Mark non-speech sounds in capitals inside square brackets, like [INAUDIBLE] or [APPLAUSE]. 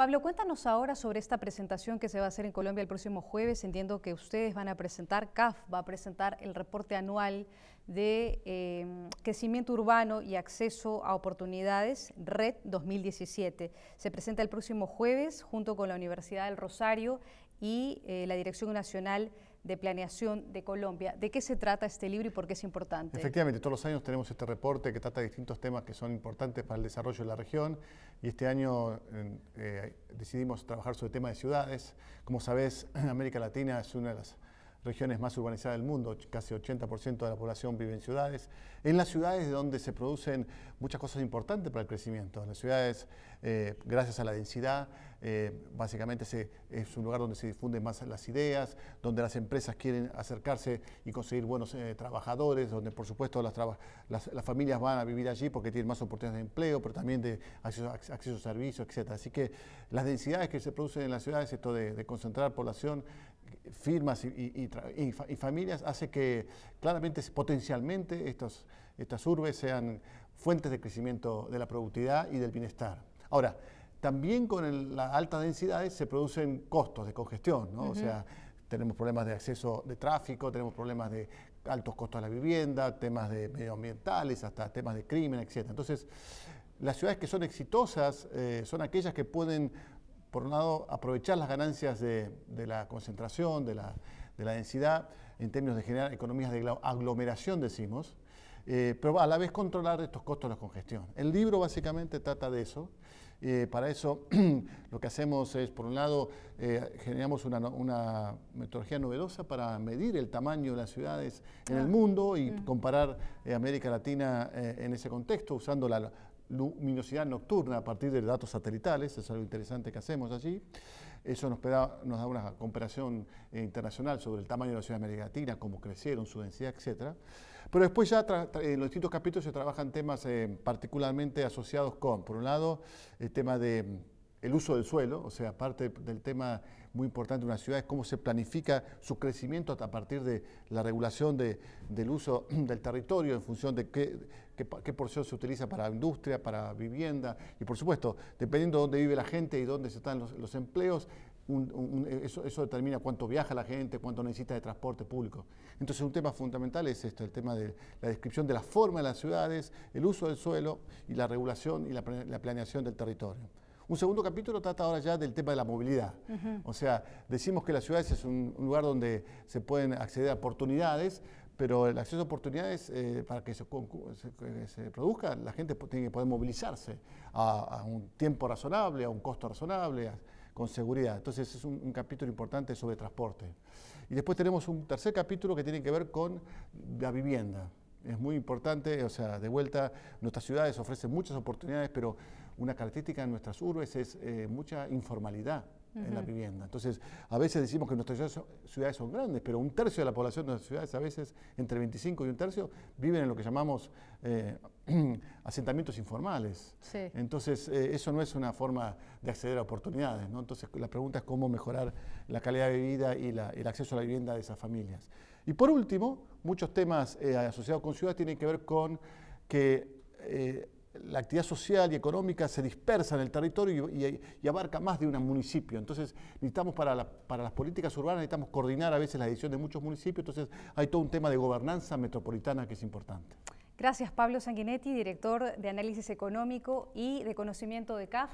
Pablo, cuéntanos ahora sobre esta presentación que se va a hacer en Colombia el próximo jueves. Entiendo que ustedes van a presentar, CAF va a presentar el reporte anual de eh, crecimiento urbano y acceso a oportunidades, Red 2017. Se presenta el próximo jueves junto con la Universidad del Rosario y eh, la Dirección Nacional de Planeación de Colombia. ¿De qué se trata este libro y por qué es importante? Efectivamente, todos los años tenemos este reporte que trata distintos temas que son importantes para el desarrollo de la región y este año eh, decidimos trabajar sobre el tema de ciudades. Como sabés, [CLEARS THROAT] América Latina es una de las regiones más urbanizadas del mundo, casi 80% de la población vive en ciudades. En las ciudades donde se producen muchas cosas importantes para el crecimiento, en las ciudades eh, gracias a la densidad. Eh, básicamente es un lugar donde se difunden más las ideas, donde las empresas quieren acercarse y conseguir buenos eh, trabajadores, donde por supuesto las, familias van a vivir allí porque tienen más oportunidades de empleo, pero también de acceso, a servicios, etc. Así que las densidades que se producen en las ciudades, esto de, concentrar población, firmas y, familias, hace que claramente, potencialmente, estas urbes sean fuentes de crecimiento de la productividad y del bienestar. Ahora, también con las altas densidades se producen costos de congestión, O sea, tenemos problemas de acceso de tráfico, tenemos problemas de altos costos de la vivienda, temas de medioambientales, hasta temas de crimen, etc. Entonces, las ciudades que son exitosas eh, son aquellas que pueden, por un lado, aprovechar las ganancias de, la concentración, de la, de la densidad, en términos de generar economías de aglomeración, decimos, eh, pero a la vez controlar estos costos de la congestión. El libro básicamente trata de eso. Eh, para eso [CLEARS THROAT] lo que hacemos es, por un lado, eh, generamos una, metodología novedosa para medir el tamaño de las ciudades en el ah. mundo y mm. comparar América Latina en ese contexto, usando la luminosidad nocturna a partir de datos satelitales, es algo interesante que hacemos allí. Eso nos da, una comparación eh, internacional sobre el tamaño de la ciudad de América Latina, cómo crecieron, su densidad, etc. Pero después ya en los distintos capítulos se trabajan temas eh, particularmente asociados con, por un lado, el tema de el uso del suelo, o sea, parte del tema muy importante de una ciudad es cómo se planifica su crecimiento a partir de la regulación del uso [CLEARS THROAT] del territorio en función de qué, porción se utiliza para industria, para vivienda y por supuesto, dependiendo de dónde vive la gente y dónde están los, empleos, eso, determina cuánto viaja la gente, cuánto necesita de transporte público. Entonces un tema fundamental es esto, el tema de la descripción de la forma de las ciudades, el uso del suelo y la regulación y la planeación del territorio. Un segundo capítulo trata ahora ya del tema de la movilidad. O sea, decimos que la ciudad es un, lugar donde se pueden acceder a oportunidades, pero el acceso a oportunidades eh, para que se, produzca, la gente tiene que poder movilizarse a, un tiempo razonable, a un costo razonable, con seguridad. Entonces es un, capítulo importante sobre transporte. Y después tenemos un tercer capítulo que tiene que ver con la vivienda. Es muy importante, o sea, de vuelta, nuestras ciudades ofrecen muchas oportunidades, pero una característica de nuestras urbes es eh, mucha informalidad en la vivienda. Entonces, a veces decimos que nuestras ciudades son, grandes, pero un tercio de la población de nuestras ciudades, a veces entre 25 y un tercio, viven en lo que llamamos eh, [CLEARS THROAT] asentamientos informales. Entonces, eh, eso no es una forma de acceder a oportunidades. Entonces, la pregunta es cómo mejorar la calidad de vida y el acceso a la vivienda de esas familias. Y por último, muchos temas asociados con ciudades tienen que ver con que la actividad social y económica se dispersa en el territorio y, abarca más de un municipio. Entonces, necesitamos para, para, las políticas urbanas, necesitamos coordinar a veces la decisión de muchos municipios, entonces hay todo un tema de gobernanza metropolitana que es importante. Gracias, Pablo Sanguinetti, director de Análisis Económico y de Conocimiento de CAF.